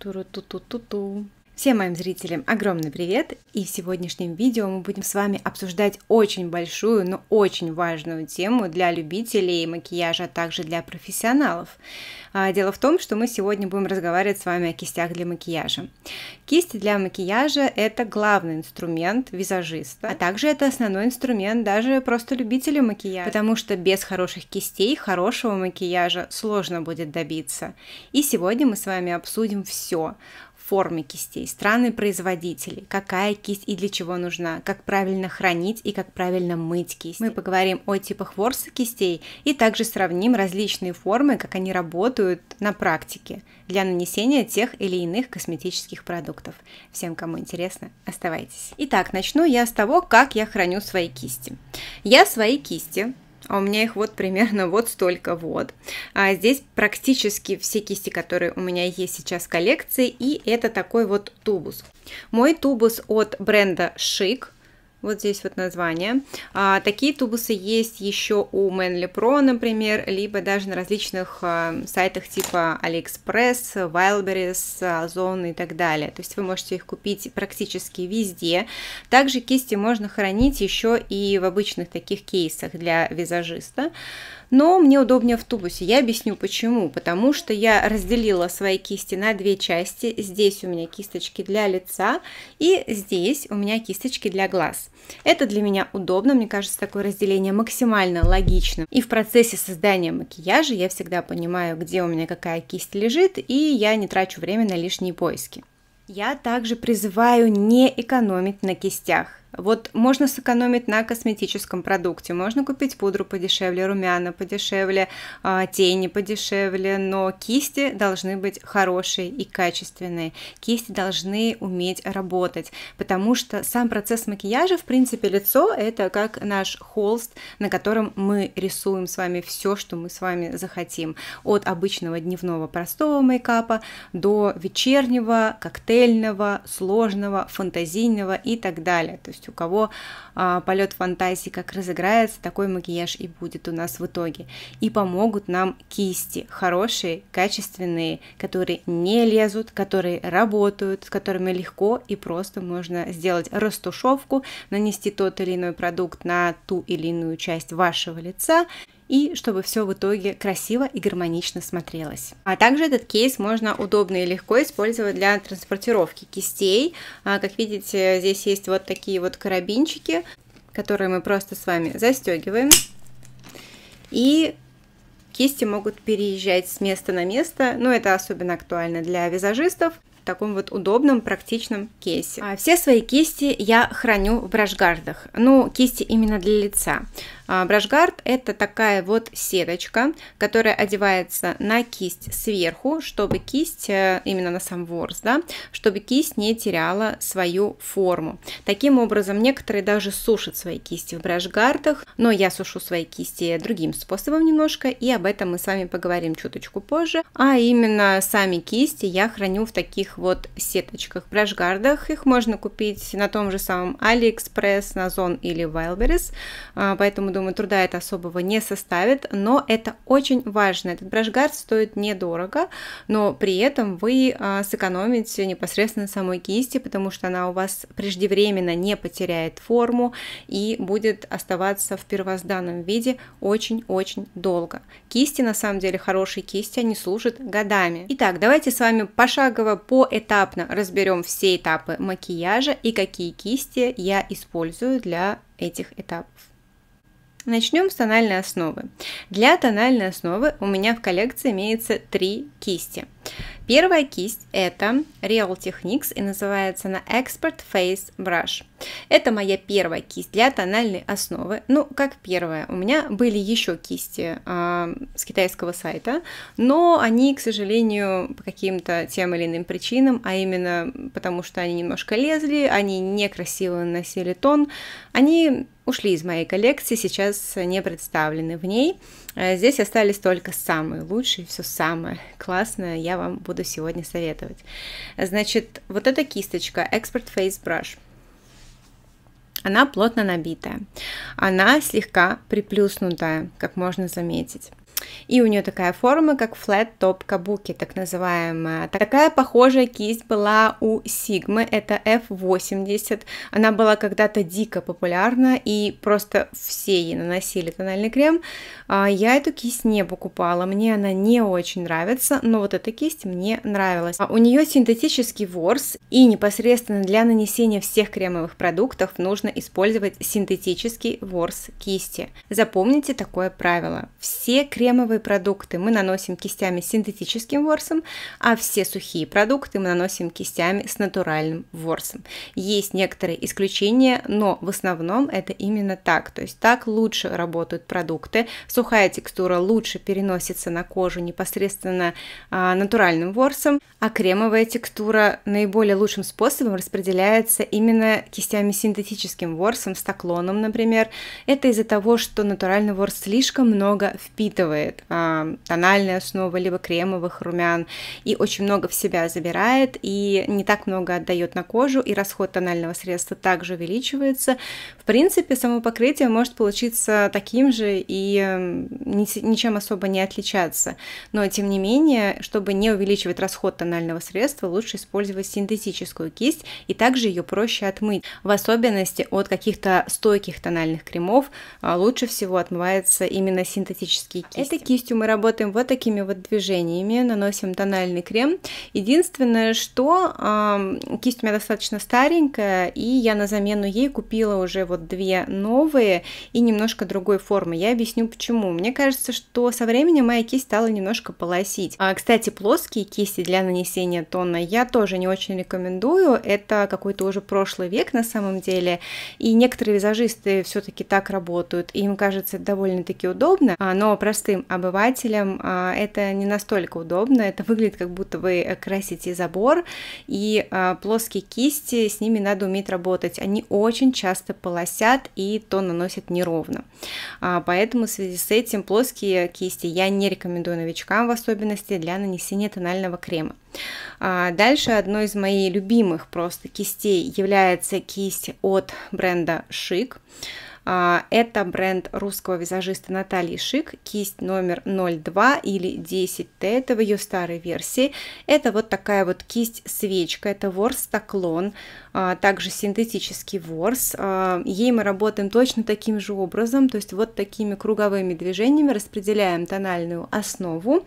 ту ту ту ту ту ту Всем моим зрителям огромный привет! И в сегодняшнем видео мы будем с вами обсуждать очень большую, но очень важную тему для любителей макияжа, а также для профессионалов. А, дело в том, что мы сегодня будем разговаривать с вами о кистях для макияжа. Кисти для макияжа – это главный инструмент визажиста, а также это основной инструмент даже просто любителя макияжа, потому что без хороших кистей хорошего макияжа сложно будет добиться. И сегодня мы с вами обсудим все формы кистей, страны производителей, какая кисть и для чего нужна, как правильно хранить и как правильно мыть кисть. Мы поговорим о типах ворса кистей и также сравним различные формы, как они работают на практике для нанесения тех или иных косметических продуктов. Всем, кому интересно, оставайтесь. Итак, начну я с того, как я храню свои кисти. Я свои кисти а у меня их вот примерно вот столько вот. А здесь практически все кисти, которые у меня есть сейчас в коллекции, и это такой вот тубус. Мой тубус от бренда Шик, вот здесь вот название. А, такие тубусы есть еще у Manly Pro, например, либо даже на различных а, сайтах типа AliExpress, Wildberries, Ozon и так далее. То есть вы можете их купить практически везде. Также кисти можно хранить еще и в обычных таких кейсах для визажиста. Но мне удобнее в тубусе. Я объясню почему. Потому что я разделила свои кисти на две части. Здесь у меня кисточки для лица и здесь у меня кисточки для глаз. Это для меня удобно, мне кажется, такое разделение максимально логичным. И в процессе создания макияжа я всегда понимаю, где у меня какая кисть лежит, и я не трачу время на лишние поиски. Я также призываю не экономить на кистях. Вот можно сэкономить на косметическом продукте, можно купить пудру подешевле, румяна подешевле, а, тени подешевле, но кисти должны быть хорошие и качественные. Кисти должны уметь работать, потому что сам процесс макияжа, в принципе, лицо – это как наш холст, на котором мы рисуем с вами все, что мы с вами захотим. От обычного дневного простого мейкапа до вечернего, коктейльного, сложного, фантазийного и так далее. То есть есть у кого а, полет фантазии как разыграется, такой макияж и будет у нас в итоге. И помогут нам кисти хорошие, качественные, которые не лезут, которые работают, с которыми легко и просто можно сделать растушевку, нанести тот или иной продукт на ту или иную часть вашего лица и чтобы все в итоге красиво и гармонично смотрелось. А также этот кейс можно удобно и легко использовать для транспортировки кистей. А, как видите, здесь есть вот такие вот карабинчики, которые мы просто с вами застегиваем. И кисти могут переезжать с места на место, но это особенно актуально для визажистов в таком вот удобном, практичном кейсе. А все свои кисти я храню в брашгардах, ну, кисти именно для лица. А, брашгард – это такая вот сеточка, которая одевается на кисть сверху, чтобы кисть, э, именно на сам ворс, да, чтобы кисть не теряла свою форму. Таким образом, некоторые даже сушат свои кисти в брашгардах, но я сушу свои кисти другим способом немножко, и об этом мы с вами поговорим чуточку позже. А именно сами кисти я храню в таких вот сеточках, брашгардах. Их можно купить на том же самом AliExpress, на Zon или Wildberries, а, поэтому думаю, думаю, труда это особого не составит, но это очень важно. Этот брашгард стоит недорого, но при этом вы а, сэкономите непосредственно самой кисти, потому что она у вас преждевременно не потеряет форму и будет оставаться в первозданном виде очень-очень долго. Кисти, на самом деле, хорошие кисти, они служат годами. Итак, давайте с вами пошагово, поэтапно разберем все этапы макияжа и какие кисти я использую для этих этапов. Начнем с тональной основы. Для тональной основы у меня в коллекции имеется три кисти – Первая кисть это Real Techniques и называется она Expert Face Brush. Это моя первая кисть для тональной основы. Ну, как первая, у меня были еще кисти э, с китайского сайта, но они, к сожалению, по каким-то тем или иным причинам, а именно потому, что они немножко лезли, они некрасиво наносили тон, они ушли из моей коллекции, сейчас не представлены в ней. Э, здесь остались только самые лучшие, все самое классное я вам буду сегодня советовать. Значит, вот эта кисточка Expert Face Brush. Она плотно набитая, она слегка приплюснутая, как можно заметить. И у нее такая форма, как flat top кабуки, так называемая. Такая похожая кисть была у Sigma, это F80. Она была когда-то дико популярна, и просто все ей наносили тональный крем. А, я эту кисть не покупала, мне она не очень нравится, но вот эта кисть мне нравилась. А у нее синтетический ворс, и непосредственно для нанесения всех кремовых продуктов нужно использовать синтетический ворс кисти. Запомните такое правило. Все кремы кремовые продукты мы наносим кистями с синтетическим ворсом, а все сухие продукты мы наносим кистями с натуральным ворсом. Есть некоторые исключения, но в основном это именно так. То есть так лучше работают продукты, сухая текстура лучше переносится на кожу непосредственно а, натуральным ворсом, а кремовая текстура наиболее лучшим способом распределяется именно кистями с синтетическим ворсом, с таклоном, например. Это из-за того, что натуральный ворс слишком много впитывает делает, а, тональная основа, либо кремовых румян, и очень много в себя забирает, и не так много отдает на кожу, и расход тонального средства также увеличивается. В принципе, само покрытие может получиться таким же и ничем особо не отличаться. Но, тем не менее, чтобы не увеличивать расход тонального средства, лучше использовать синтетическую кисть, и также ее проще отмыть. В особенности от каких-то стойких тональных кремов а, лучше всего отмывается именно синтетические кисти. Если кистью мы работаем вот такими вот движениями, наносим тональный крем. Единственное, что э, кисть у меня достаточно старенькая, и я на замену ей купила уже вот две новые и немножко другой формы. Я объясню почему. Мне кажется, что со временем моя кисть стала немножко полосить. А, кстати, плоские кисти для нанесения тона я тоже не очень рекомендую. Это какой-то уже прошлый век на самом деле. И некоторые визажисты все-таки так работают. Им кажется довольно-таки удобно, а, но простым простым обывателям а, это не настолько удобно, это выглядит как будто вы э, красите забор, и а, плоские кисти, с ними надо уметь работать, они очень часто полосят и то наносят неровно. А, поэтому в связи с этим плоские кисти я не рекомендую новичкам в особенности для нанесения тонального крема. Дальше одной из моих любимых просто кистей является кисть от бренда Шик. А, это бренд русского визажиста Натальи Шик, кисть номер 02 или 10Т, это в ее старой версии. Это вот такая вот кисть-свечка, это ворс-таклон, а, также синтетический ворс. А, ей мы работаем точно таким же образом, то есть вот такими круговыми движениями распределяем тональную основу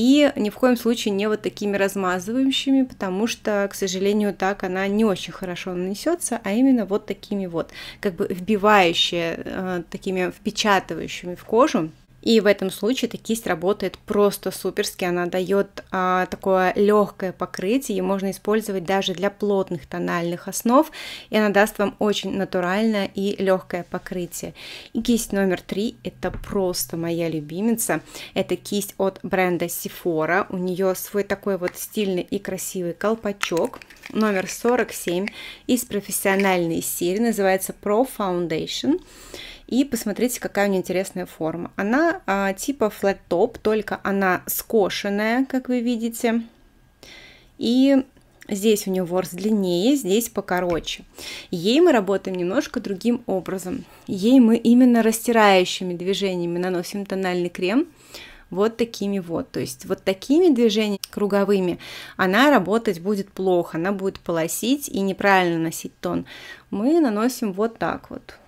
и ни в коем случае не вот такими размазывающими, потому что, к сожалению, так она не очень хорошо нанесется, а именно вот такими вот, как бы вбивающие, э, такими впечатывающими в кожу и в этом случае эта кисть работает просто суперски, она дает а, такое легкое покрытие, ее можно использовать даже для плотных тональных основ, и она даст вам очень натуральное и легкое покрытие. И кисть номер три, это просто моя любимица, это кисть от бренда Sephora, у нее свой такой вот стильный и красивый колпачок, номер 47, из профессиональной серии, называется Pro Foundation и посмотрите, какая у нее интересная форма. Она а, типа флэт-топ, только она скошенная, как вы видите. И Здесь у нее ворс длиннее, здесь покороче. Ей мы работаем немножко другим образом. Ей мы именно растирающими движениями наносим тональный крем вот такими вот. То есть вот такими движениями круговыми она работать будет плохо, она будет полосить и неправильно носить тон. Мы наносим вот так вот.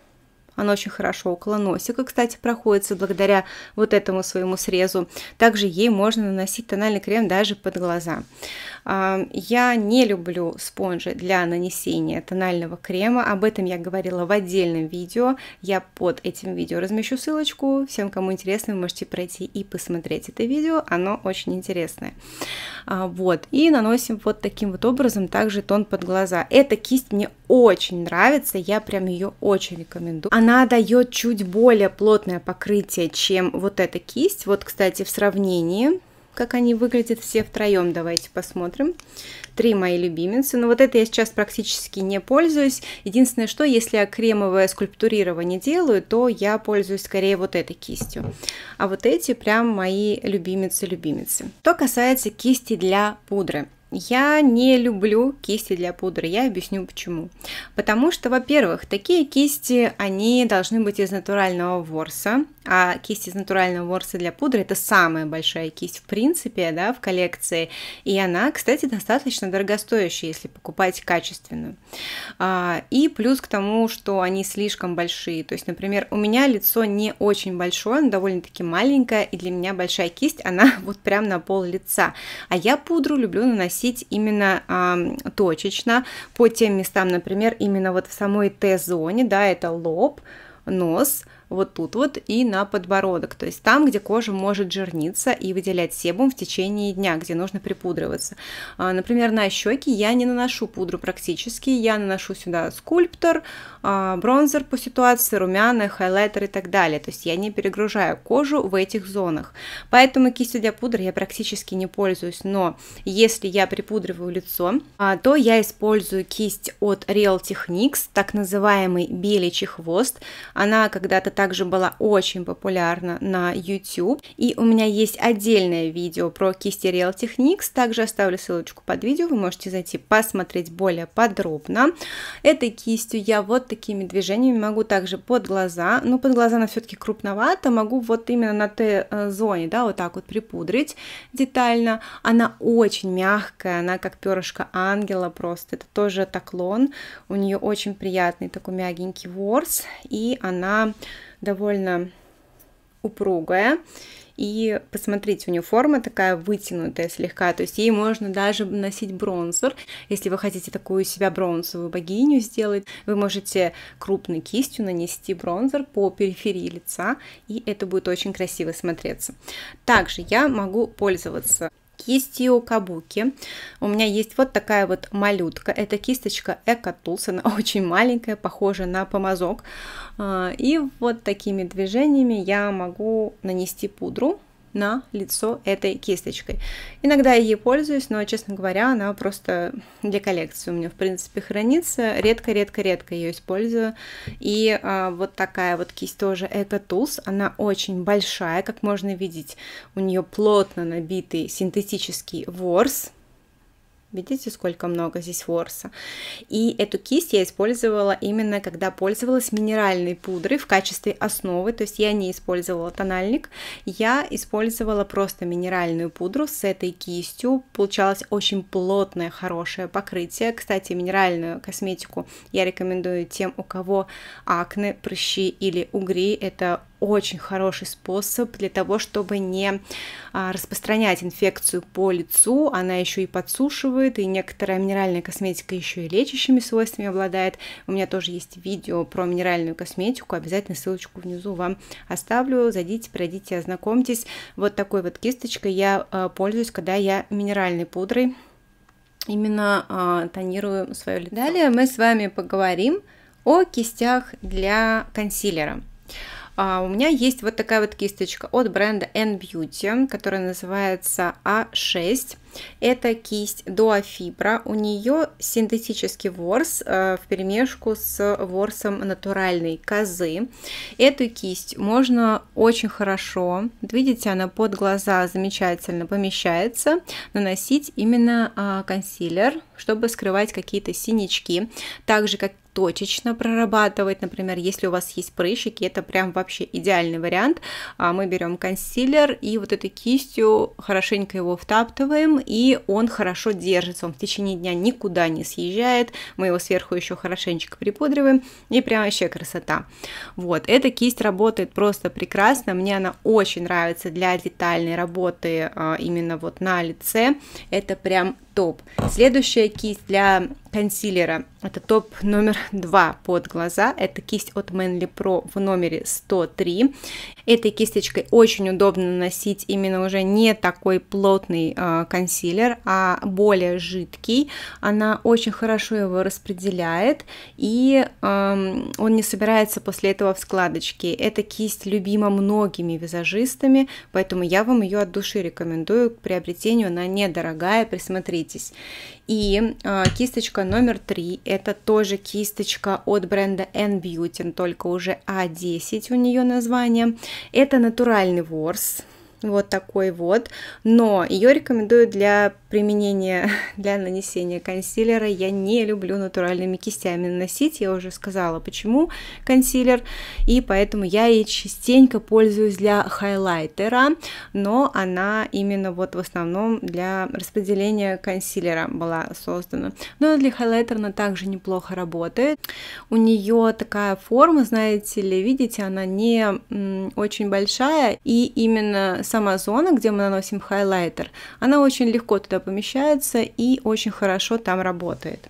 Она очень хорошо около носика, кстати, проходится благодаря вот этому своему срезу. Также ей можно наносить тональный крем даже под глаза. А, я не люблю спонжи для нанесения тонального крема. Об этом я говорила в отдельном видео. Я под этим видео размещу ссылочку. Всем, кому интересно, вы можете пройти и посмотреть это видео. Оно очень интересное. А, вот. И наносим вот таким вот образом также тон под глаза. Эта кисть мне очень нравится, я прям ее очень рекомендую. Она дает чуть более плотное покрытие, чем вот эта кисть. Вот, кстати, в сравнении как они выглядят все втроем. Давайте посмотрим. Три мои любимицы. Но вот это я сейчас практически не пользуюсь. Единственное, что если я кремовое скульптурирование делаю, то я пользуюсь скорее вот этой кистью. А вот эти прям мои любимицы-любимицы. Что касается кисти для пудры. Я не люблю кисти для пудры, я объясню почему. Потому что, во-первых, такие кисти, они должны быть из натурального ворса, а кисть из натурального ворса для пудры – это самая большая кисть в принципе, да, в коллекции, и она, кстати, достаточно дорогостоящая, если покупать качественную. А, и плюс к тому, что они слишком большие, то есть, например, у меня лицо не очень большое, оно довольно-таки маленькое, и для меня большая кисть, она вот прям на пол лица, а я пудру люблю наносить наносить именно э, точечно по тем местам, например, именно вот в самой Т-зоне, да, это лоб, нос, вот тут вот и на подбородок, то есть там, где кожа может жирниться и выделять себум в течение дня, где нужно припудриваться. А, например, на щеки я не наношу пудру практически, я наношу сюда скульптор, а, бронзер по ситуации, румяна, хайлайтер и так далее, то есть я не перегружаю кожу в этих зонах. Поэтому кистью для пудры я практически не пользуюсь, но если я припудриваю лицо, а, то я использую кисть от Real Techniques, так называемый беличий хвост. Она когда-то также была очень популярна на YouTube. И у меня есть отдельное видео про кисти Real Techniques. Также оставлю ссылочку под видео, вы можете зайти посмотреть более подробно. Этой кистью я вот такими движениями могу также под глаза, но под глаза она все-таки крупновато, могу вот именно на Т-зоне, э, да, вот так вот припудрить детально. Она очень мягкая, она как перышко ангела просто, это тоже таклон, у нее очень приятный такой мягенький ворс, и она довольно упругая. И посмотрите, у нее форма такая вытянутая слегка, то есть ей можно даже носить бронзер. Если вы хотите такую себя бронзовую богиню сделать, вы можете крупной кистью нанести бронзер по периферии лица, и это будет очень красиво смотреться. Также я могу пользоваться кистью кабуки. У меня есть вот такая вот малютка. Это кисточка Эко Tools. Она очень маленькая, похожа на помазок. А, и вот такими движениями я могу нанести пудру на лицо этой кисточкой. Иногда я ей пользуюсь, но, честно говоря, она просто для коллекции у меня, в принципе, хранится. Редко-редко-редко ее использую. И а, вот такая вот кисть тоже Eco Tools. Она очень большая, как можно видеть. У нее плотно набитый синтетический ворс Видите, сколько много здесь ворса. И эту кисть я использовала именно, когда пользовалась минеральной пудрой в качестве основы, то есть я не использовала тональник, я использовала просто минеральную пудру с этой кистью. Получалось очень плотное, хорошее покрытие. Кстати, минеральную косметику я рекомендую тем, у кого акне, прыщи или угри. Это очень хороший способ для того, чтобы не а, распространять инфекцию по лицу. Она еще и подсушивает, и некоторая минеральная косметика еще и лечащими свойствами обладает. У меня тоже есть видео про минеральную косметику, обязательно ссылочку внизу вам оставлю. Зайдите, пройдите, ознакомьтесь. Вот такой вот кисточкой я а, пользуюсь, когда я минеральной пудрой именно а, тонирую свое лицо. Далее мы с вами поговорим о кистях для консилера. А у меня есть вот такая вот кисточка от бренда N-Beauty, которая называется A6. А Это кисть дуофибра, у нее синтетический ворс э, в перемешку с ворсом натуральной козы. Эту кисть можно очень хорошо, видите, она под глаза замечательно помещается, наносить именно э, консилер, чтобы скрывать какие-то синячки. Так же, как точечно прорабатывать. Например, если у вас есть прыщики, это прям вообще идеальный вариант. А, мы берем консилер и вот этой кистью хорошенько его втаптываем, и он хорошо держится, он в течение дня никуда не съезжает. Мы его сверху еще хорошенько припудриваем, и прям вообще красота. Вот, эта кисть работает просто прекрасно, мне она очень нравится для детальной работы а, именно вот на лице. Это прям топ. Следующая кисть для консилера. Это топ номер два под глаза. Это кисть от Manly Pro в номере 103. Этой кисточкой очень удобно наносить именно уже не такой плотный э, консилер, а более жидкий. Она очень хорошо его распределяет, и э, он не собирается после этого в складочке Эта кисть любима многими визажистами, поэтому я вам ее от души рекомендую к приобретению. Она недорогая, присмотритесь. И э, кисточка номер три, это тоже кисточка от бренда N Beauty, только уже A10 а у нее название. Это натуральный ворс, вот такой вот, но ее рекомендую для применения, для нанесения консилера. Я не люблю натуральными кистями наносить, я уже сказала, почему консилер, и поэтому я ей частенько пользуюсь для хайлайтера, но она именно вот в основном для распределения консилера была создана. Но для хайлайтера она также неплохо работает. У нее такая форма, знаете ли, видите, она не очень большая, и именно сама зона, где мы наносим хайлайтер, она очень легко туда помещается и очень хорошо там работает.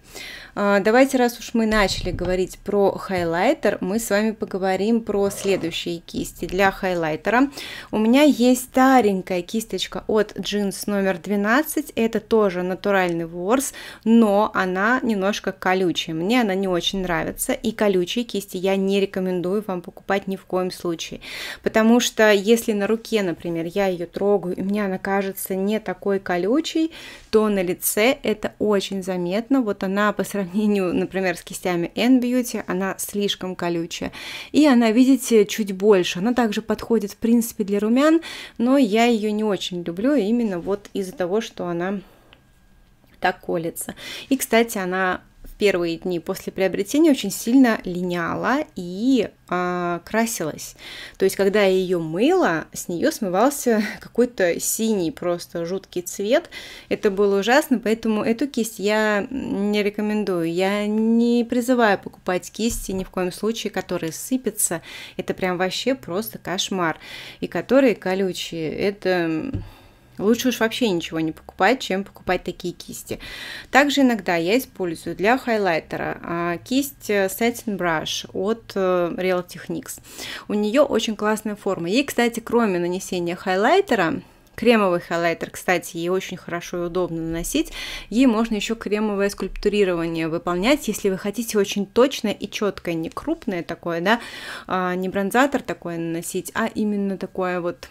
А, давайте, раз уж мы начали говорить про хайлайтер, мы с вами поговорим про следующие кисти для хайлайтера. У меня есть старенькая кисточка от джинс номер 12, это тоже натуральный ворс, но она немножко колючая, мне она не очень нравится, и колючие кисти я не рекомендую вам покупать ни в коем случае, потому что если на руке, например, я ее трогаю, и мне она кажется не такой колючей, то на лице это очень заметно. Вот она по сравнению, например, с кистями N-Beauty, она слишком колючая. И она, видите, чуть больше. Она также подходит, в принципе, для румян, но я ее не очень люблю именно вот из-за того, что она так колется. И, кстати, она первые дни после приобретения очень сильно линяла и э, красилась. То есть, когда я ее мыла, с нее смывался какой-то синий, просто жуткий цвет. Это было ужасно, поэтому эту кисть я не рекомендую. Я не призываю покупать кисти ни в коем случае, которые сыпятся. Это прям вообще просто кошмар. И которые колючие. Это Лучше уж вообще ничего не покупать, чем покупать такие кисти. Также иногда я использую для хайлайтера а, кисть э, Satin Brush от э, Real Techniques. У нее очень классная форма. Ей, кстати, кроме нанесения хайлайтера, кремовый хайлайтер, кстати, ей очень хорошо и удобно наносить. Ей можно еще кремовое скульптурирование выполнять, если вы хотите очень точное и четкое, не крупное такое, да, а, не бронзатор такое наносить, а именно такое вот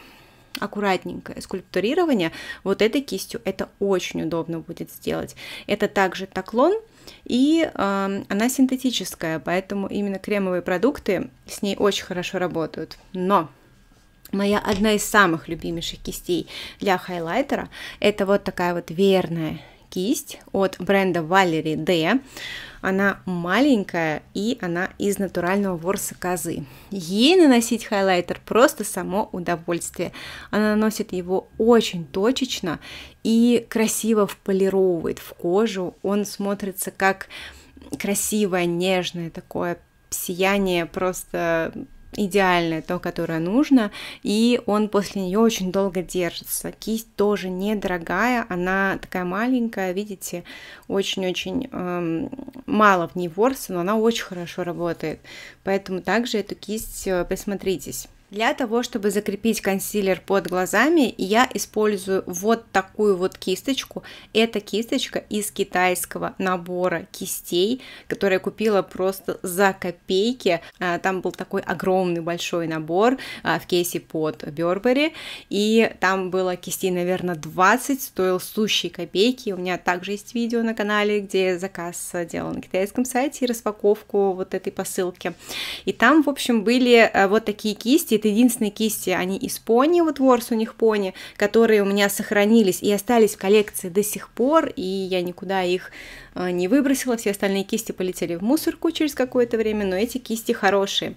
аккуратненькое скульптурирование вот этой кистью. Это очень удобно будет сделать. Это также таклон, и э, она синтетическая, поэтому именно кремовые продукты с ней очень хорошо работают. Но моя одна из самых любимейших кистей для хайлайтера это вот такая вот верная кисть от бренда Valerie D. Она маленькая и она из натурального ворса козы. Ей наносить хайлайтер просто само удовольствие. Она наносит его очень точечно и красиво вполировывает в кожу. Он смотрится как красивое, нежное такое сияние просто идеальное, то, которое нужно, и он после нее очень долго держится. Кисть тоже недорогая, она такая маленькая, видите, очень-очень эм, мало в ней ворса, но она очень хорошо работает. Поэтому также эту кисть э, присмотритесь. Для того, чтобы закрепить консилер под глазами, я использую вот такую вот кисточку. Это кисточка из китайского набора кистей, которые я купила просто за копейки. А, там был такой огромный большой набор а, в кейсе под Бербери, и там было кистей, наверное, 20, стоил сущие копейки. У меня также есть видео на канале, где заказ делал на китайском сайте и распаковку вот этой посылки. И там, в общем, были э, вот такие кисти, это единственные кисти, они из пони, вот ворс у них пони, которые у меня сохранились и остались в коллекции до сих пор, и я никуда их а, не выбросила, все остальные кисти полетели в мусорку через какое-то время, но эти кисти хорошие.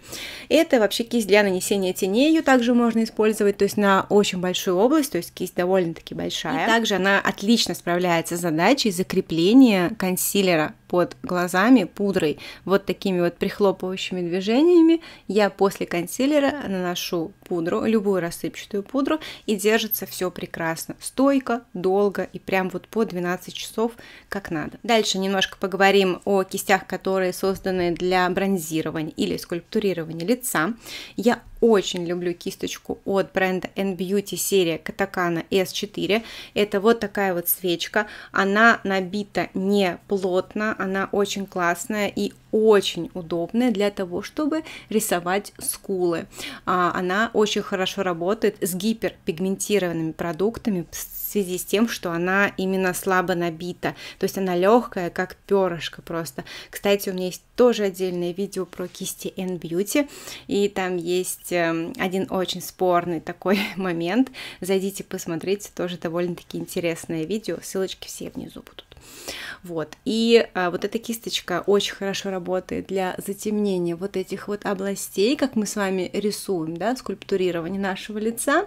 Это вообще кисть для нанесения теней, ее также можно использовать, то есть на очень большую область, то есть кисть довольно-таки большая. И также она отлично справляется с задачей закрепления консилера под глазами пудрой. Вот такими вот прихлопывающими движениями я после консилера наношу пудру, любую рассыпчатую пудру, и держится все прекрасно, стойко, долго и прям вот по 12 часов как надо. Дальше Дальше немножко поговорим о кистях, которые созданы для бронзирования или скульптурирования лица. Я очень люблю кисточку от бренда N-Beauty серия Катакана S4. Это вот такая вот свечка. Она набита не плотно, она очень классная и очень удобная для того, чтобы рисовать скулы. А, она очень хорошо работает с гиперпигментированными продуктами, с связи с тем, что она именно слабо набита, то есть она легкая, как перышко просто. Кстати, у меня есть тоже отдельное видео про кисти N Beauty, и там есть эм, один очень спорный такой момент. Зайдите, посмотрите, тоже довольно-таки интересное видео, ссылочки все внизу будут. Вот. И а, вот эта кисточка очень хорошо работает для затемнения вот этих вот областей, как мы с вами рисуем, да, скульптурирование нашего лица.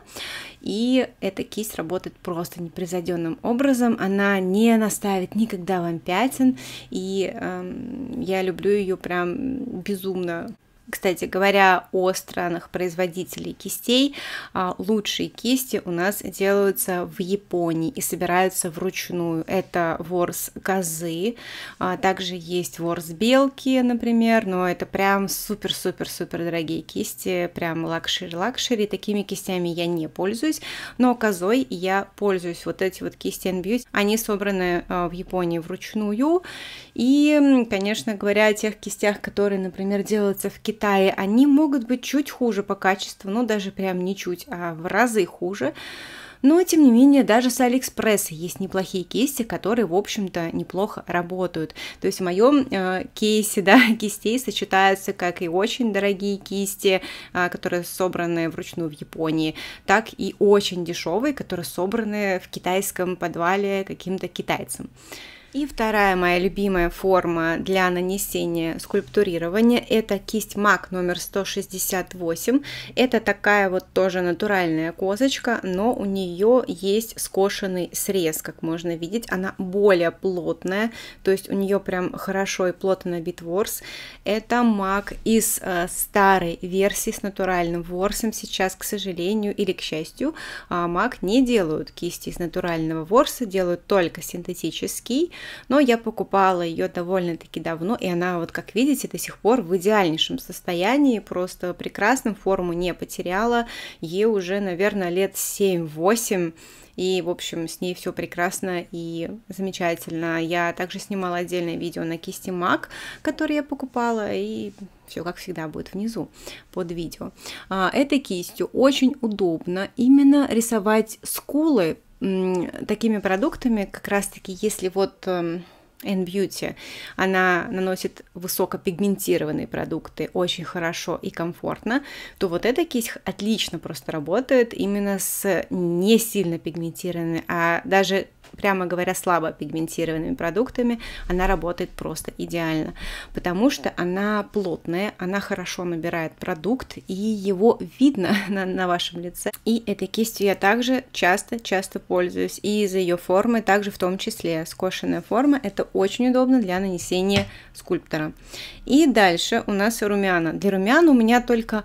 И эта кисть работает просто непревзойденным образом. Она не наставит никогда вам пятен. И э, я люблю ее прям безумно. Кстати говоря, о странах производителей кистей, а, лучшие кисти у нас делаются в Японии и собираются вручную. Это ворс козы, а, также есть ворс белки, например, но это прям супер-супер-супер дорогие кисти, прям лакшери-лакшери. Такими кистями я не пользуюсь, но козой я пользуюсь. Вот эти вот кисти Beauty, они собраны а, в Японии вручную. И, конечно говоря, о тех кистях, которые, например, делаются в Китае, Китае, они могут быть чуть хуже по качеству, ну даже прям не чуть, а в разы хуже. Но, тем не менее, даже с Алиэкспресса есть неплохие кисти, которые, в общем-то, неплохо работают. То есть в моем э, кейсе, да, кистей сочетаются как и очень дорогие кисти, э, которые собраны вручную в Японии, так и очень дешевые, которые собраны в китайском подвале каким-то китайцем. И вторая моя любимая форма для нанесения скульптурирования – это кисть МАК номер 168. Это такая вот тоже натуральная козочка, но у нее есть скошенный срез, как можно видеть. Она более плотная, то есть у нее прям хорошо и плотно набит ворс. Это мак из э, старой версии с натуральным ворсом. Сейчас, к сожалению или к счастью, э, мак не делают кисти из натурального ворса, делают только синтетический но я покупала ее довольно-таки давно, и она, вот как видите, до сих пор в идеальнейшем состоянии, просто прекрасным, форму не потеряла, ей уже, наверное, лет 7-8, и, в общем, с ней все прекрасно и замечательно. Я также снимала отдельное видео на кисти Mac, которые я покупала, и все как всегда будет внизу под видео. А, этой кистью очень удобно именно рисовать скулы такими продуктами, как раз-таки, если вот эм, N Beauty, она наносит высокопигментированные продукты очень хорошо и комфортно, то вот эта кисть отлично просто работает именно с не сильно пигментированной, а даже прямо говоря, слабо пигментированными продуктами, она работает просто идеально, потому что она плотная, она хорошо набирает продукт, и его видно на, на вашем лице. И этой кистью я также часто-часто пользуюсь, и из-за ее формы, также в том числе скошенная форма, это очень удобно для нанесения скульптора. И дальше у нас румяна. Для румян у меня только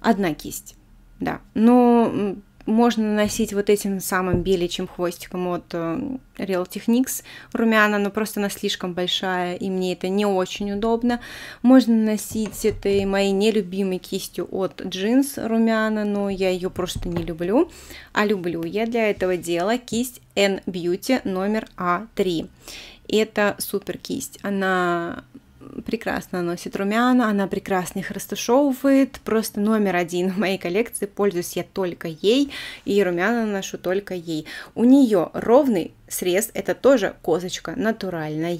одна кисть, да, но можно наносить вот этим самым беличьим хвостиком от э, Real Techniques румяна, но просто она слишком большая, и мне это не очень удобно. Можно наносить этой моей нелюбимой кистью от джинс румяна, но я ее просто не люблю. А люблю я для этого дела кисть N Beauty номер А3. Это супер кисть. Она прекрасно наносит румяна, она прекрасно их растушевывает, просто номер один в моей коллекции, пользуюсь я только ей, и румяна наношу только ей. У нее ровный срез, это тоже козочка натуральная,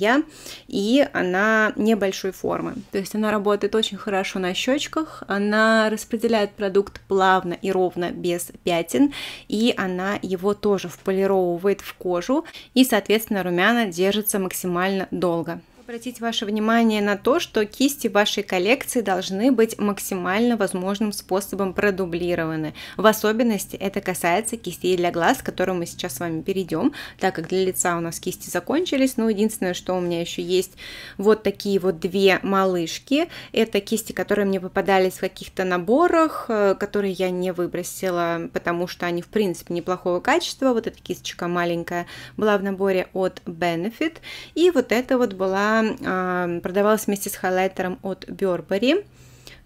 и она небольшой формы, то есть она работает очень хорошо на щечках, она распределяет продукт плавно и ровно, без пятен, и она его тоже вполировывает в кожу, и, соответственно, румяна держатся максимально долго обратить ваше внимание на то, что кисти вашей коллекции должны быть максимально возможным способом продублированы. В особенности это касается кистей для глаз, к которым мы сейчас с вами перейдем, так как для лица у нас кисти закончились. Но единственное, что у меня еще есть вот такие вот две малышки. Это кисти, которые мне попадались в каких-то наборах, э, которые я не выбросила, потому что они в принципе неплохого качества. Вот эта кисточка маленькая была в наборе от Benefit. И вот это вот была а, продавалась вместе с хайлайтером от Burberry,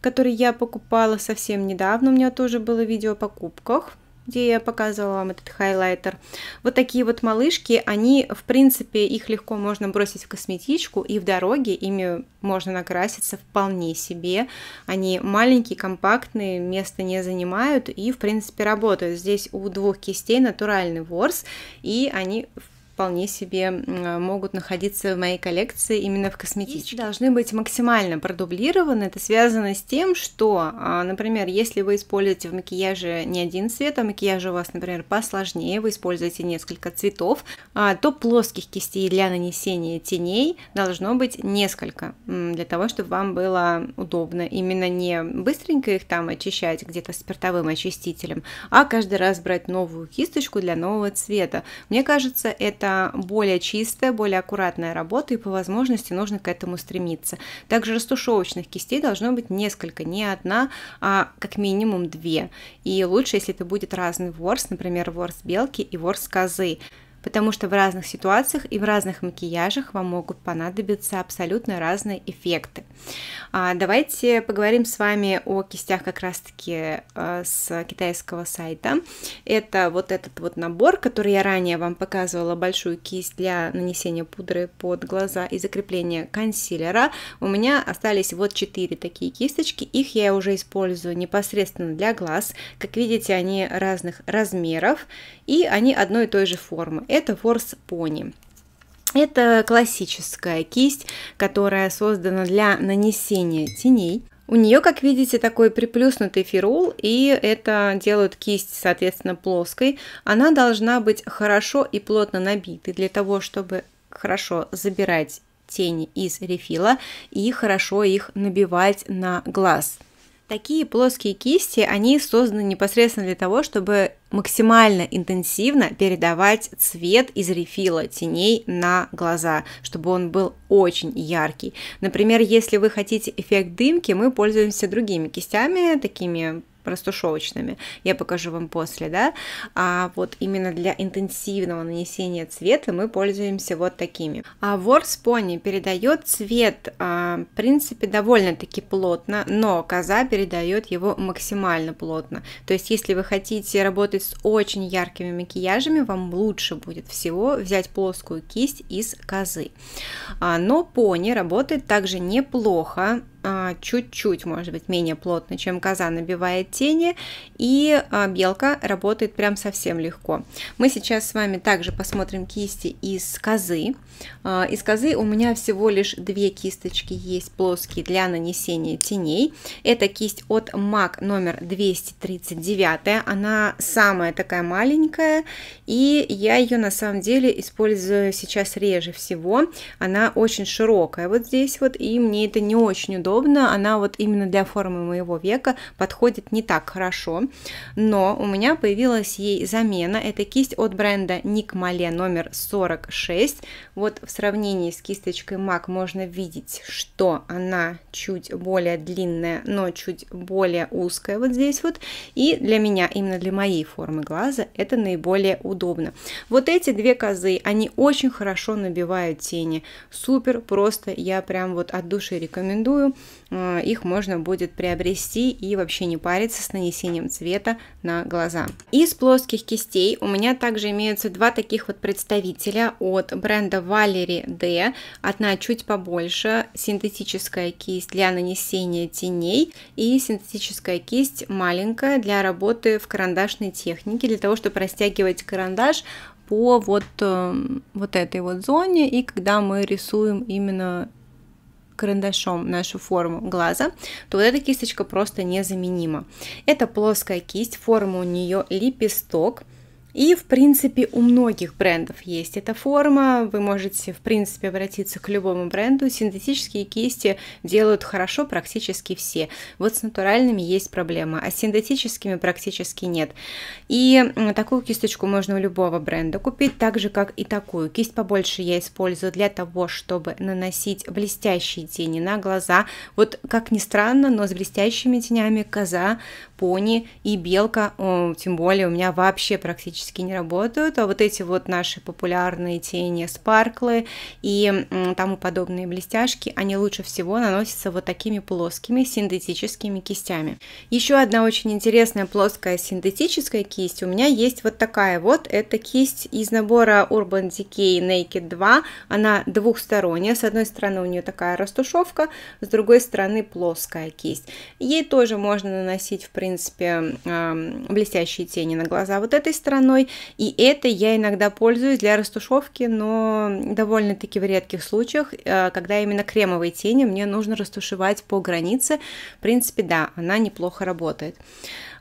который я покупала совсем недавно. У меня тоже было видео о покупках где я показывала вам этот хайлайтер. Вот такие вот малышки, они, в принципе, их легко можно бросить в косметичку, и в дороге ими можно накраситься вполне себе. Они маленькие, компактные, места не занимают и, в принципе, работают. Здесь у двух кистей натуральный ворс, и они, в вполне себе могут находиться в моей коллекции именно в косметичке. должны быть максимально продублированы. Это связано с тем, что, а, например, если вы используете в макияже не один цвет, а макияж у вас, например, посложнее, вы используете несколько цветов, а, то плоских кистей для нанесения теней должно быть несколько, для того, чтобы вам было удобно именно не быстренько их там очищать где-то спиртовым очистителем, а каждый раз брать новую кисточку для нового цвета. Мне кажется, это это более чистая, более аккуратная работа, и по возможности нужно к этому стремиться. Также растушевочных кистей должно быть несколько, не одна, а как минимум две. И лучше, если это будет разный ворс, например, ворс белки и ворс козы потому что в разных ситуациях и в разных макияжах вам могут понадобиться абсолютно разные эффекты. А, давайте поговорим с вами о кистях как раз-таки э, с китайского сайта. Это вот этот вот набор, который я ранее вам показывала, большую кисть для нанесения пудры под глаза и закрепления консилера. У меня остались вот 4 такие кисточки, их я уже использую непосредственно для глаз. Как видите, они разных размеров и они одной и той же формы это Force Pony. Это классическая кисть, которая создана для нанесения теней. У нее, как видите, такой приплюснутый фирул, и это делают кисть, соответственно, плоской. Она должна быть хорошо и плотно набитой для того, чтобы хорошо забирать тени из рефила и хорошо их набивать на глаз. Такие плоские кисти, они созданы непосредственно для того, чтобы максимально интенсивно передавать цвет из рефила теней на глаза, чтобы он был очень яркий. Например, если вы хотите эффект дымки, мы пользуемся другими кистями, такими растушевочными, я покажу вам после, да, а вот именно для интенсивного нанесения цвета мы пользуемся вот такими. А Ворс Pony передает цвет, а, в принципе, довольно-таки плотно, но коза передает его максимально плотно, то есть если вы хотите работать с очень яркими макияжами, вам лучше будет всего взять плоскую кисть из козы. А, но пони работает также неплохо а, чуть-чуть, может быть, менее плотно, чем коза набивает тени, и а, белка работает прям совсем легко. Мы сейчас с вами также посмотрим кисти из козы. А, из козы у меня всего лишь две кисточки есть плоские для нанесения теней. Это кисть от MAC номер 239, она самая такая маленькая, и я ее на самом деле использую сейчас реже всего. Она очень широкая вот здесь вот, и мне это не очень удобно удобно, она вот именно для формы моего века подходит не так хорошо, но у меня появилась ей замена, это кисть от бренда Nick Malé номер 46, вот в сравнении с кисточкой MAC можно видеть, что она чуть более длинная, но чуть более узкая вот здесь вот, и для меня, именно для моей формы глаза, это наиболее удобно. Вот эти две козы, они очень хорошо набивают тени, супер, просто я прям вот от души рекомендую. Э, их можно будет приобрести и вообще не париться с нанесением цвета на глаза. Из плоских кистей у меня также имеются два таких вот представителя от бренда Valerie D. Одна чуть побольше, синтетическая кисть для нанесения теней и синтетическая кисть маленькая для работы в карандашной технике, для того, чтобы растягивать карандаш по вот, эм, вот этой вот зоне и когда мы рисуем именно карандашом нашу форму глаза, то вот эта кисточка просто незаменима. Это плоская кисть, форма у нее лепесток, и, в принципе, у многих брендов есть эта форма. Вы можете, в принципе, обратиться к любому бренду. Синтетические кисти делают хорошо практически все. Вот с натуральными есть проблема, а с синтетическими практически нет. И такую кисточку можно у любого бренда купить, так же, как и такую. Кисть побольше я использую для того, чтобы наносить блестящие тени на глаза. Вот, как ни странно, но с блестящими тенями коза, пони и белка, о, тем более у меня вообще практически практически не работают, а вот эти вот наши популярные тени, спарклы и тому подобные блестяшки, они лучше всего наносятся вот такими плоскими синтетическими кистями. Еще одна очень интересная плоская синтетическая кисть у меня есть вот такая вот, это кисть из набора Urban Decay Naked 2, она двухсторонняя, с одной стороны у нее такая растушевка, с другой стороны плоская кисть. Ей тоже можно наносить, в принципе, блестящие тени на глаза вот этой стороной, стороной. И это я иногда пользуюсь для растушевки, но довольно-таки в редких случаях, э, когда именно кремовые тени мне нужно растушевать по границе. В принципе, да, она неплохо работает.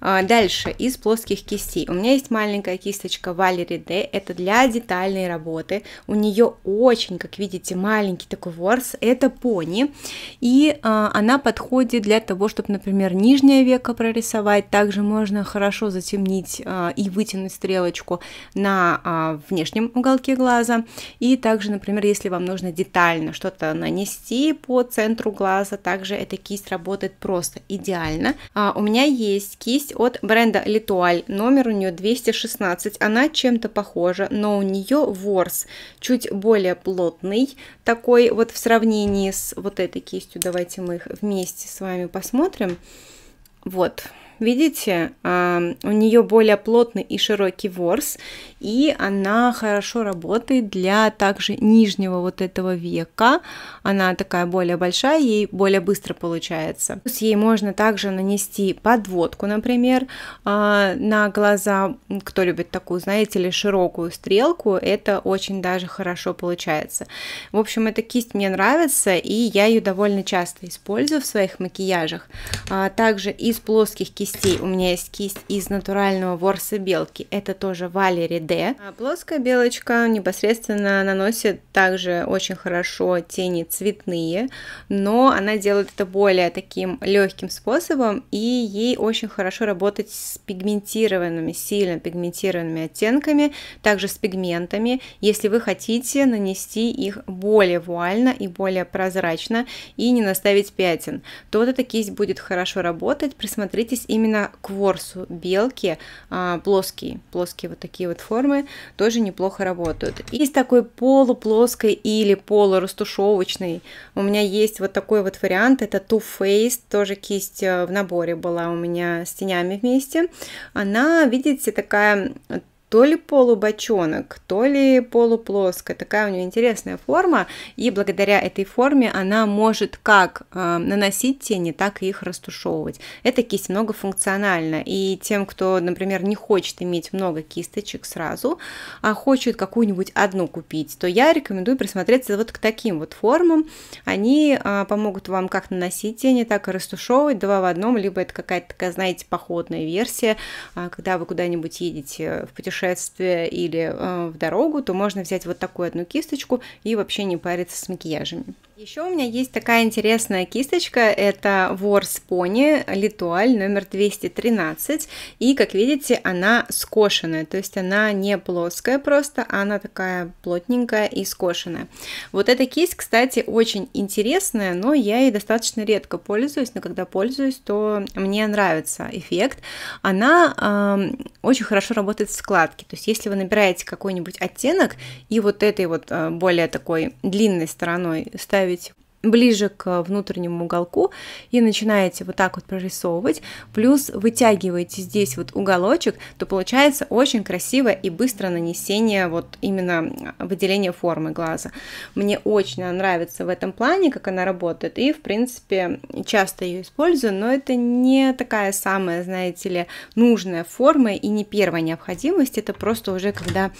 А, дальше, из плоских кистей. У меня есть маленькая кисточка Валери Д, это для детальной работы. У нее очень, как видите, маленький такой ворс, это пони. И а, она подходит для того, чтобы, например, нижнее веко прорисовать. Также можно хорошо затемнить а, и вытянуть стрелочку на внешнем уголке глаза. И также, например, если вам нужно детально что-то нанести по центру глаза, также эта кисть работает просто идеально. У меня есть кисть от бренда Литуаль. Номер у нее 216. Она чем-то похожа, но у нее ворс чуть более плотный. Такой вот в сравнении с вот этой кистью. Давайте мы их вместе с вами посмотрим. Вот. Видите, а, у нее более плотный и широкий ворс, и она хорошо работает для также нижнего вот этого века, она такая более большая, ей более быстро получается. Плюс ей можно также нанести подводку, например, а, на глаза, кто любит такую, знаете ли, широкую стрелку, это очень даже хорошо получается. В общем, эта кисть мне нравится, и я ее довольно часто использую в своих макияжах. А, также из плоских кистей у меня есть кисть из натурального ворса белки, это тоже Валери а плоская белочка непосредственно наносит также очень хорошо тени цветные, но она делает это более таким легким способом, и ей очень хорошо работать с пигментированными, сильно пигментированными оттенками, также с пигментами, если вы хотите нанести их более вуально и более прозрачно, и не наставить пятен, то вот эта кисть будет хорошо работать. Присмотритесь именно к ворсу белки, а, плоские, плоские вот такие вот формы, формы тоже неплохо работают. Из такой полуплоской или полурастушевочной у меня есть вот такой вот вариант, это Too Faced, тоже кисть э, в наборе была у меня с тенями вместе. Она, видите, такая то ли полубочонок, то ли полуплоская. Такая у нее интересная форма, и благодаря этой форме она может как э, наносить тени, так и их растушевывать. Эта кисть многофункциональна, и тем, кто, например, не хочет иметь много кисточек сразу, а хочет какую-нибудь одну купить, то я рекомендую присмотреться вот к таким вот формам. Они э, помогут вам как наносить тени, так и растушевывать два в одном, либо это какая-то такая, знаете, походная версия, э, когда вы куда-нибудь едете в путешествие путешествие или э, в дорогу, то можно взять вот такую одну кисточку и вообще не париться с макияжами. Еще у меня есть такая интересная кисточка, это ворс пони Литуаль номер 213, и, как видите, она скошенная, то есть она не плоская просто, а она такая плотненькая и скошенная. Вот эта кисть, кстати, очень интересная, но я ей достаточно редко пользуюсь, но когда пользуюсь, то мне нравится эффект. Она э, очень хорошо работает в складке, то есть если вы набираете какой-нибудь оттенок, и вот этой вот э, более такой длинной стороной ставите добавить ближе к внутреннему уголку и начинаете вот так вот прорисовывать, плюс вытягиваете здесь вот уголочек, то получается очень красивое и быстро нанесение вот именно выделения формы глаза. Мне очень нравится в этом плане, как она работает, и в принципе часто ее использую, но это не такая самая, знаете ли, нужная форма и не первая необходимость, это просто уже когда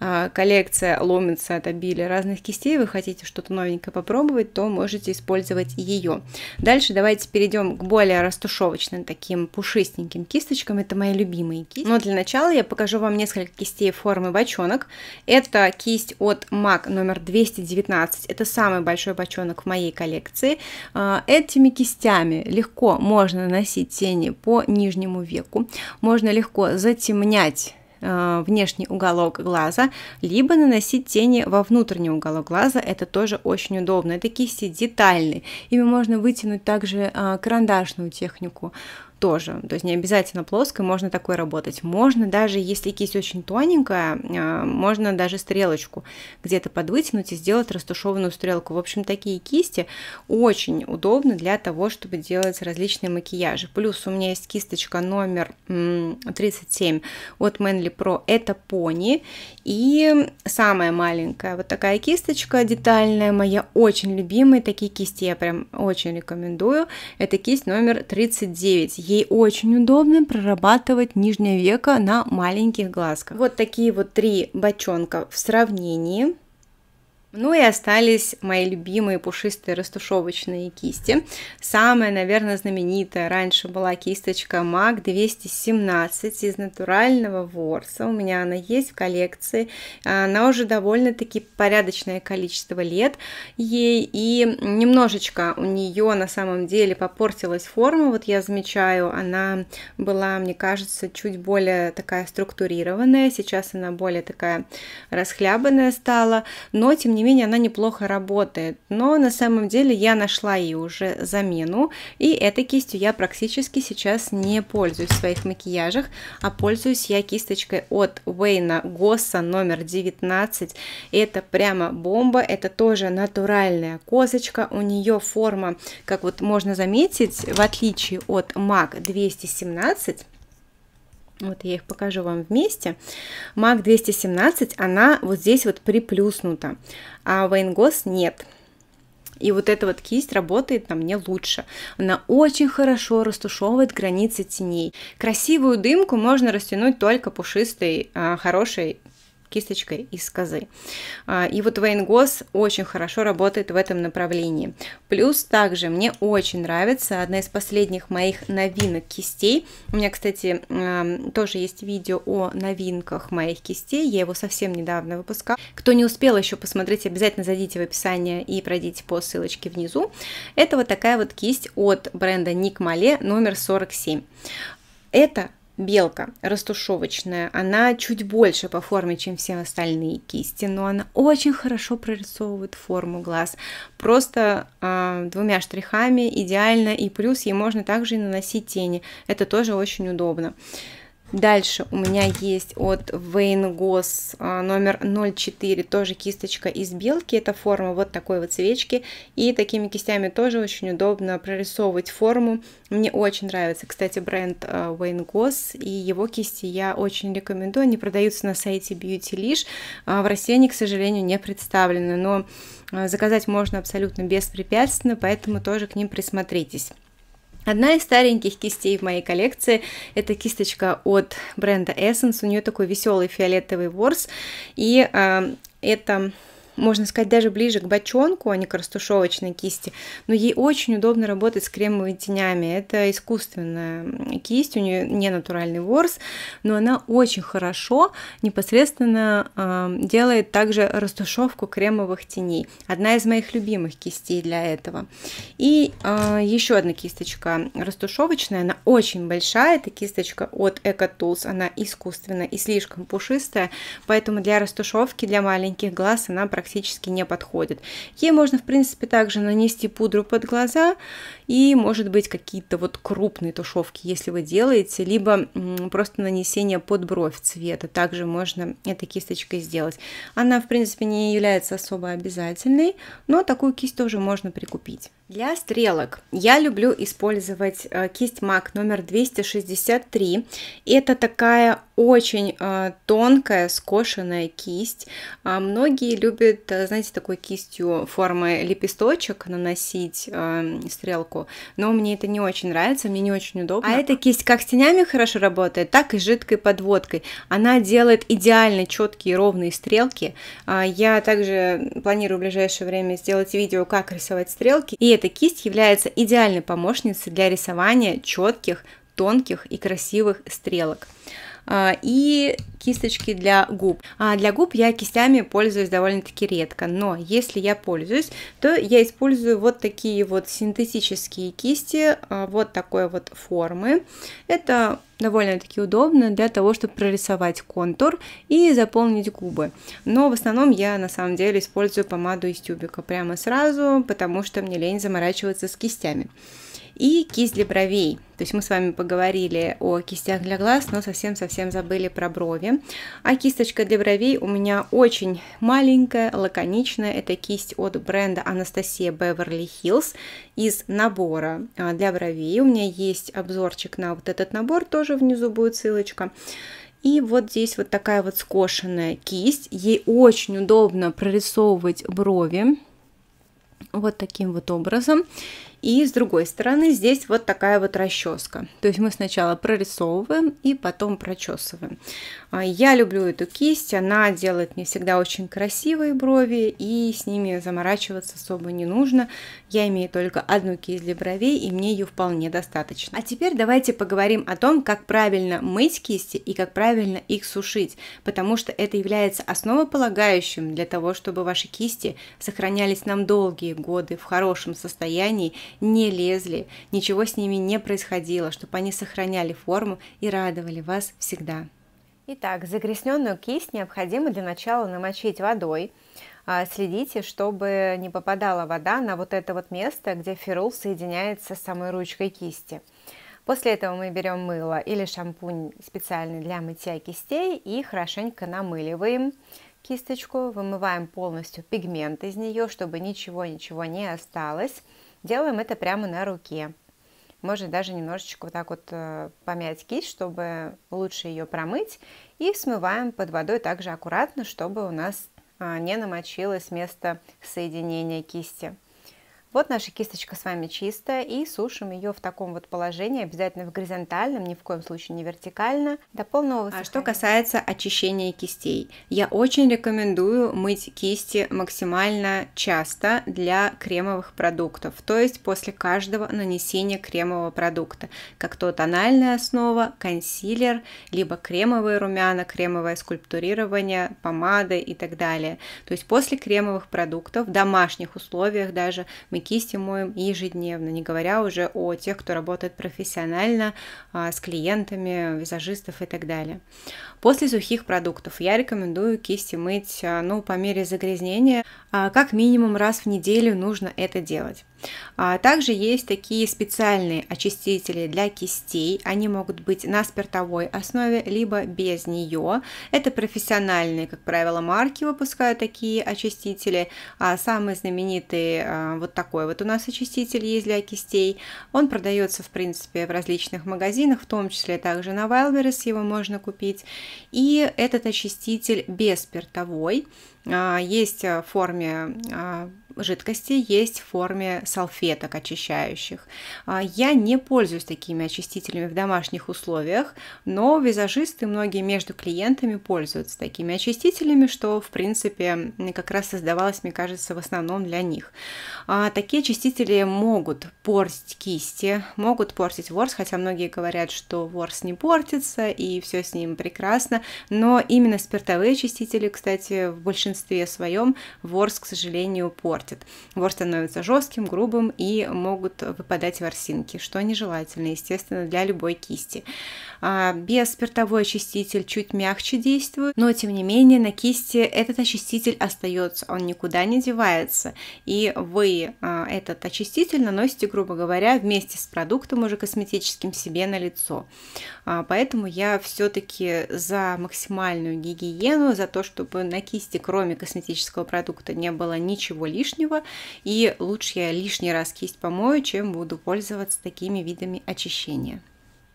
э, коллекция ломится от обилия разных кистей, вы хотите что-то новенькое попробовать, то можно можете использовать ее. Дальше давайте перейдем к более растушевочным таким пушистеньким кисточкам. Это мои любимые кисти. Но для начала я покажу вам несколько кистей формы бочонок. Это кисть от MAC номер 219. Это самый большой бочонок в моей коллекции. А, этими кистями легко можно наносить тени по нижнему веку. Можно легко затемнять Э, внешний уголок глаза, либо наносить тени во внутренний уголок глаза, это тоже очень удобно. Это кисти детальные, ими можно вытянуть также э, карандашную технику, тоже. То есть не обязательно плоской можно такой работать. Можно даже, если кисть очень тоненькая, а, можно даже стрелочку где-то подвытянуть и сделать растушеванную стрелку. В общем, такие кисти очень удобны для того, чтобы делать различные макияжи. Плюс у меня есть кисточка номер 37 от Manly Pro. Это пони. И самая маленькая вот такая кисточка детальная моя, очень любимые Такие кисти я прям очень рекомендую. Это кисть номер 39 Ей очень удобно прорабатывать нижнее веко на маленьких глазках. Вот такие вот три бочонка в сравнении. Ну и остались мои любимые пушистые растушевочные кисти. Самая, наверное, знаменитая раньше была кисточка MAC 217 из натурального ворса. У меня она есть в коллекции. Она уже довольно-таки порядочное количество лет ей. И немножечко у нее на самом деле попортилась форма. Вот я замечаю, она была, мне кажется, чуть более такая структурированная. Сейчас она более такая расхлябанная стала. Но, тем не не менее она неплохо работает, но на самом деле я нашла ей уже замену, и этой кистью я практически сейчас не пользуюсь в своих макияжах, а пользуюсь я кисточкой от Уэйна Госса номер 19, это прямо бомба, это тоже натуральная козочка, у нее форма, как вот можно заметить, в отличие от MAC 217, вот я их покажу вам вместе. Мак 217, она вот здесь вот приплюснута, а Вейнгос нет. И вот эта вот кисть работает на мне лучше. Она очень хорошо растушевывает границы теней. Красивую дымку можно растянуть только пушистой, а, хорошей кисточкой из козы. А, и вот Вейн очень хорошо работает в этом направлении. Плюс также мне очень нравится одна из последних моих новинок кистей. У меня, кстати, тоже есть видео о новинках моих кистей, я его совсем недавно выпускала. Кто не успел еще посмотреть, обязательно зайдите в описание и пройдите по ссылочке внизу. Это вот такая вот кисть от бренда Ник Мале номер 47. Это белка растушевочная, она чуть больше по форме, чем все остальные кисти, но она очень хорошо прорисовывает форму глаз. Просто э, двумя штрихами идеально, и плюс ей можно также и наносить тени. Это тоже очень удобно. Дальше у меня есть от Вейн Гос а, номер 04, тоже кисточка из белки, это форма вот такой вот свечки, и такими кистями тоже очень удобно прорисовывать форму. Мне очень нравится, кстати, бренд Вейн а, Гос, и его кисти я очень рекомендую, они продаются на сайте Beauty Lish, а, в России они, к сожалению, не представлены, но заказать можно абсолютно беспрепятственно, поэтому тоже к ним присмотритесь. Одна из стареньких кистей в моей коллекции – это кисточка от бренда Essence. У нее такой веселый фиолетовый ворс. И э, это можно сказать, даже ближе к бочонку, а не к растушевочной кисти, но ей очень удобно работать с кремовыми тенями. Это искусственная кисть, у нее не натуральный ворс, но она очень хорошо непосредственно э, делает также растушевку кремовых теней. Одна из моих любимых кистей для этого. И э, еще одна кисточка растушевочная, она очень большая, это кисточка от Eco Tools, она искусственная и слишком пушистая, поэтому для растушевки, для маленьких глаз она практически практически не подходит. Ей можно, в принципе, также нанести пудру под глаза и, может быть, какие-то вот крупные тушевки, если вы делаете, либо просто нанесение под бровь цвета. Также можно этой кисточкой сделать. Она, в принципе, не является особо обязательной, но такую кисть тоже можно прикупить. Для стрелок я люблю использовать э, кисть MAC номер 263. Это такая очень э, тонкая, скошенная кисть. А многие любят, э, знаете, такой кистью формы лепесточек наносить стрелку, но мне это не очень нравится, мне не очень удобно. А эта кисть как с тенями хорошо работает, так и с жидкой подводкой. Она делает идеально четкие ровные стрелки. А я также планирую в ближайшее время сделать видео, как рисовать стрелки, и эта кисть является идеальной помощницей для рисования четких, тонких и красивых стрелок а, и кисточки для губ. А, для губ я кистями пользуюсь довольно-таки редко, но если я пользуюсь, то я использую вот такие вот синтетические кисти, а, вот такой вот формы. Это довольно-таки удобно для того, чтобы прорисовать контур и заполнить губы. Но в основном я на самом деле использую помаду из тюбика прямо сразу, потому что мне лень заморачиваться с кистями и кисть для бровей. То есть мы с вами поговорили о кистях для глаз, но совсем-совсем забыли про брови. А кисточка для бровей у меня очень маленькая, лаконичная. Это кисть от бренда Анастасия Беверли Хиллз из набора а, для бровей. У меня есть обзорчик на вот этот набор, тоже внизу будет ссылочка. И вот здесь вот такая вот скошенная кисть. Ей очень удобно прорисовывать брови вот таким вот образом. И с другой стороны здесь вот такая вот расческа. То есть мы сначала прорисовываем и потом прочесываем. А, я люблю эту кисть, она делает мне всегда очень красивые брови и с ними заморачиваться особо не нужно. Я имею только одну кисть для бровей и мне ее вполне достаточно. А теперь давайте поговорим о том, как правильно мыть кисти и как правильно их сушить, потому что это является основополагающим для того, чтобы ваши кисти сохранялись нам долгие годы в хорошем состоянии не лезли, ничего с ними не происходило, чтобы они сохраняли форму и радовали вас всегда. Итак, загрязненную кисть необходимо для начала намочить водой. А, следите, чтобы не попадала вода на вот это вот место, где ферул соединяется с самой ручкой кисти. После этого мы берем мыло или шампунь специальный для мытья кистей и хорошенько намыливаем кисточку, вымываем полностью пигмент из нее, чтобы ничего-ничего не осталось. Делаем это прямо на руке. Можно даже немножечко вот так вот э, помять кисть, чтобы лучше ее промыть. И смываем под водой также аккуратно, чтобы у нас а, не намочилось место соединения кисти. Вот наша кисточка с вами чистая и сушим ее в таком вот положении, обязательно в горизонтальном, ни в коем случае не вертикально, до полного высыхания. А что касается очищения кистей, я очень рекомендую мыть кисти максимально часто для кремовых продуктов, то есть после каждого нанесения кремового продукта, как то тональная основа, консилер, либо кремовые румяна, кремовое скульптурирование, помады и так далее. То есть после кремовых продуктов в домашних условиях даже мы кисти моем ежедневно, не говоря уже о тех, кто работает профессионально а, с клиентами, визажистов и так далее. После сухих продуктов я рекомендую кисти мыть, а, ну, по мере загрязнения, а как минимум раз в неделю нужно это делать. А также есть такие специальные очистители для кистей. Они могут быть на спиртовой основе, либо без нее. Это профессиональные, как правило, марки выпускают такие очистители. А самый знаменитый а, вот такой вот у нас очиститель есть для кистей. Он продается, в принципе, в различных магазинах, в том числе также на Wildberries его можно купить. И этот очиститель без спиртовой а, есть в форме а, жидкости есть в форме салфеток очищающих. А, я не пользуюсь такими очистителями в домашних условиях, но визажисты, многие между клиентами пользуются такими очистителями, что, в принципе, как раз создавалось, мне кажется, в основном для них. А, такие очистители могут портить кисти, могут портить ворс, хотя многие говорят, что ворс не портится и все с ним прекрасно, но именно спиртовые очистители, кстати, в большинстве своем ворс, к сожалению, портят портит. Вор становится жестким, грубым и могут выпадать ворсинки, что нежелательно, естественно, для любой кисти. А, без спиртовой очиститель чуть мягче действует, но тем не менее на кисти этот очиститель остается, он никуда не девается. И вы а, этот очиститель наносите, грубо говоря, вместе с продуктом уже косметическим себе на лицо. А, поэтому я все-таки за максимальную гигиену, за то, чтобы на кисти кроме косметического продукта не было ничего лишнего, лишнего, и лучше я лишний раз кисть помою, чем буду пользоваться такими видами очищения.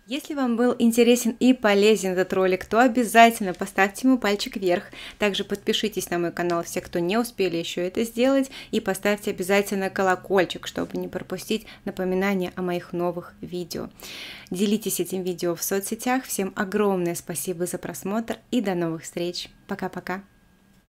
Если вам был интересен и полезен этот ролик, то обязательно поставьте ему пальчик вверх. Также подпишитесь на мой канал, все, кто не успели еще это сделать, и поставьте обязательно колокольчик, чтобы не пропустить напоминания о моих новых видео. Делитесь этим видео в соцсетях. Всем огромное спасибо за просмотр и до новых встреч. Пока-пока.